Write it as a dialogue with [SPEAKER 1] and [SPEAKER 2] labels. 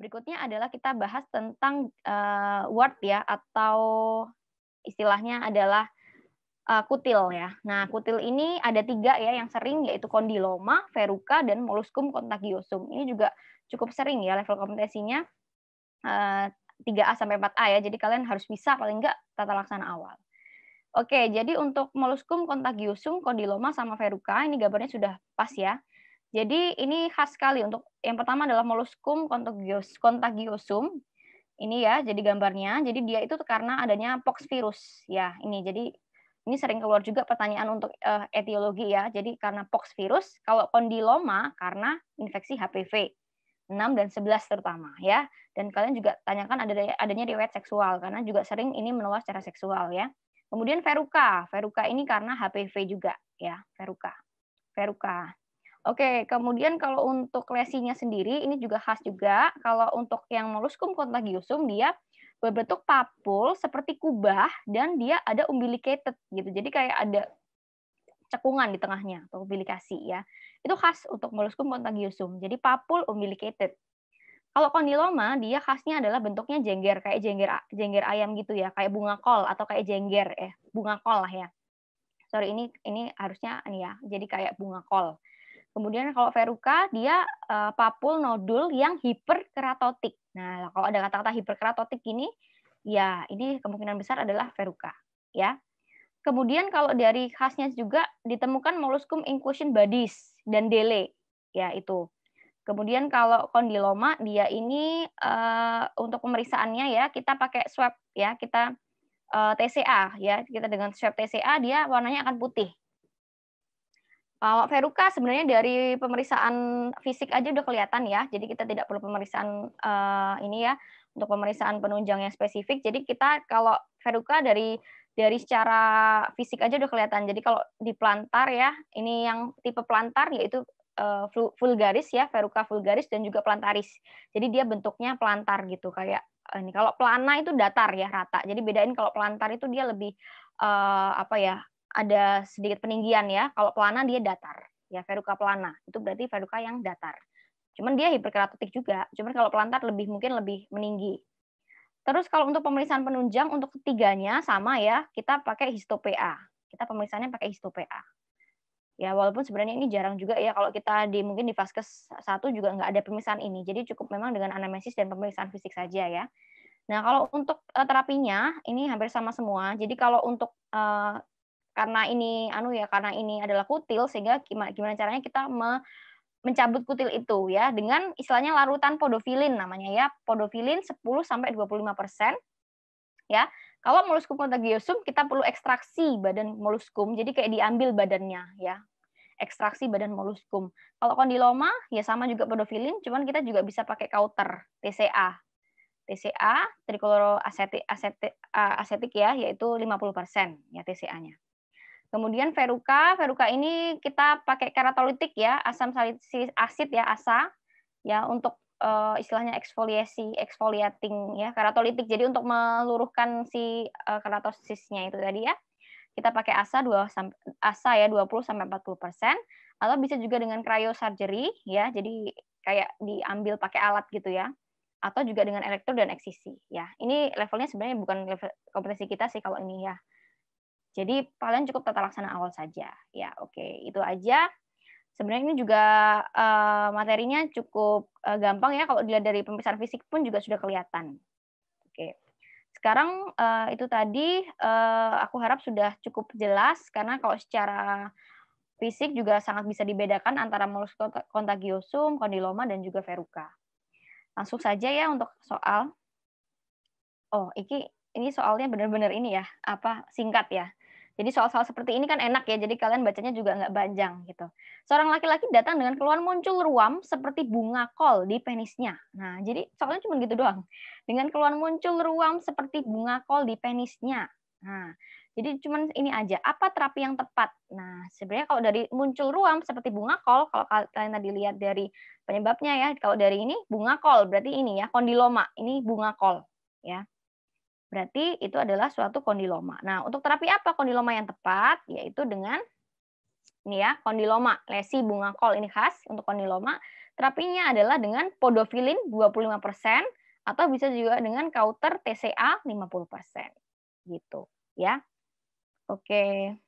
[SPEAKER 1] Berikutnya adalah kita bahas tentang uh, word ya atau istilahnya adalah uh, kutil ya. Nah, kutil ini ada tiga ya yang sering yaitu kondiloma, veruca, dan molluscum contagiosum. Ini juga cukup sering ya level kompetensinya uh, eh, 3A sampai 4A ya. Jadi kalian harus bisa paling enggak tata laksana awal. Oke, jadi untuk molluscum contagiosum, kondiloma sama veruca ini gambarnya sudah pas ya. Jadi ini khas sekali untuk yang pertama adalah molluscum contagiosum. Ini ya, jadi gambarnya. Jadi dia itu karena adanya pox virus. Ya, ini jadi ini sering keluar juga pertanyaan untuk uh, etiologi ya. Jadi karena pox virus, kalau kondiloma karena infeksi HPV 6 dan 11 terutama ya. Dan kalian juga tanyakan ada adanya riwayat seksual karena juga sering ini menular secara seksual ya. Kemudian veruca, veruca ini karena HPV juga ya, veruca. Veruca. Oke, kemudian kalau untuk lesinya sendiri ini juga khas juga. Kalau untuk yang moluskum contagiosum dia berbentuk papul seperti kubah dan dia ada umbilicated gitu. Jadi kayak ada cekungan di tengahnya atau umbilikasi ya. Itu khas untuk moluskum contagiosum. Jadi papul umbilicated. Kalau kondiloma dia khasnya adalah bentuknya jengger kayak jengger jengger ayam gitu ya, kayak bunga kol atau kayak jengger eh bunga kol lah ya. Sorry ini ini harusnya ini ya. Jadi kayak bunga kol Kemudian kalau veruca dia uh, papul nodul yang hiperkeratotik. Nah, kalau ada kata-kata hiperkeratotik ini ya ini kemungkinan besar adalah veruca, ya. Kemudian kalau dari khasnya juga ditemukan molluscum inclusion bodies dan dele, ya itu. Kemudian kalau kondiloma dia ini uh, untuk pemeriksaannya ya kita pakai swab ya kita uh, eh, TCA ya kita dengan swab TCA dia warnanya akan putih Pak eh, Veruka sebenarnya dari pemeriksaan fisik aja udah kelihatan ya, jadi kita tidak perlu pemeriksaan uh, ini ya untuk pemeriksaan penunjang yang spesifik. Jadi kita kalau Veruka dari dari secara fisik aja udah kelihatan. Jadi kalau di plantar ya, ini yang tipe plantar yaitu uh, vulgaris ya, full vulgaris dan juga plantaris. Jadi dia bentuknya plantar gitu kayak ini. Kalau plana itu datar ya, rata. Jadi bedain kalau plantar itu dia lebih uh, apa ya ada sedikit peninggian ya. Kalau pelana dia datar, ya veruca pelana. Itu berarti veruca yang datar. Cuman dia hiperkeratotik juga. Cuman kalau pelantar lebih mungkin lebih meninggi. Terus kalau untuk pemeriksaan penunjang untuk ketiganya sama ya, kita pakai histopa. Kita pemeriksaannya pakai histopa. Ya walaupun sebenarnya ini jarang juga ya kalau kita di mungkin di vaskes satu juga nggak ada pemeriksaan ini. Jadi cukup memang dengan anamnesis dan pemeriksaan fisik saja ya. Nah, kalau untuk eh, terapinya ini hampir sama semua. Jadi kalau untuk eh, karena ini anu ya karena ini adalah kutil sehingga gimana, gimana caranya kita me, mencabut kutil itu ya dengan istilahnya larutan podofilin namanya ya podofilin 10 sampai 25 persen ya kalau moluskum contagiosum kita perlu ekstraksi badan moluskum jadi kayak diambil badannya ya ekstraksi badan moluskum kalau kondiloma ya sama juga podofilin cuman kita juga bisa pakai kauter TCA TCA trikloroasetik asetik, asetik ya yaitu 50 persen ya TCA-nya Kemudian veruca, veruca ini kita pakai keratolitik ya, asam salisilik asid ya, ASA ya untuk uh, istilahnya eksfoliasi, exfoliating ya, keratolitik. Jadi untuk meluruhkan si uh, keratosisnya itu tadi ya. Kita pakai ASA 2 ASA ya 20 sampai 40% atau bisa juga dengan cryosurgery ya. Jadi kayak diambil pakai alat gitu ya atau juga dengan elektro dan eksisi ya. Ini levelnya sebenarnya bukan level kompetensi kita sih kalau ini ya. Jadi kalian cukup tata laksana awal saja. Ya, oke, okay. itu aja. Sebenarnya ini juga uh, materinya cukup uh, gampang ya kalau dilihat dari pemeriksaan fisik pun juga sudah kelihatan. Oke. Okay. Sekarang uh, itu tadi uh, aku harap sudah cukup jelas karena kalau secara fisik juga sangat bisa dibedakan antara molus kontagiosum, kondiloma dan juga veruca. Langsung saja ya untuk soal. Oh, iki ini soalnya benar-benar ini ya, apa singkat ya. Jadi soal-soal seperti ini kan enak ya, jadi kalian bacanya juga nggak panjang gitu. Seorang laki-laki datang dengan keluhan muncul ruam seperti bunga kol di penisnya. Nah, jadi soalnya cuma gitu doang. Dengan keluhan muncul ruam seperti bunga kol di penisnya. Nah, jadi cuma ini aja, apa terapi yang tepat? Nah, sebenarnya kalau dari muncul ruam seperti bunga kol, kalau kalian tadi lihat dari penyebabnya ya, kalau dari ini bunga kol, berarti ini ya, kondiloma, ini bunga kol. ya Berarti itu adalah suatu kondiloma. Nah, untuk terapi apa kondiloma yang tepat? Yaitu dengan ini ya, kondiloma, lesi bunga kol ini khas untuk kondiloma. Terapinya adalah dengan podofilin 25% atau bisa juga dengan kauter TCA 50%. Gitu, ya. Oke.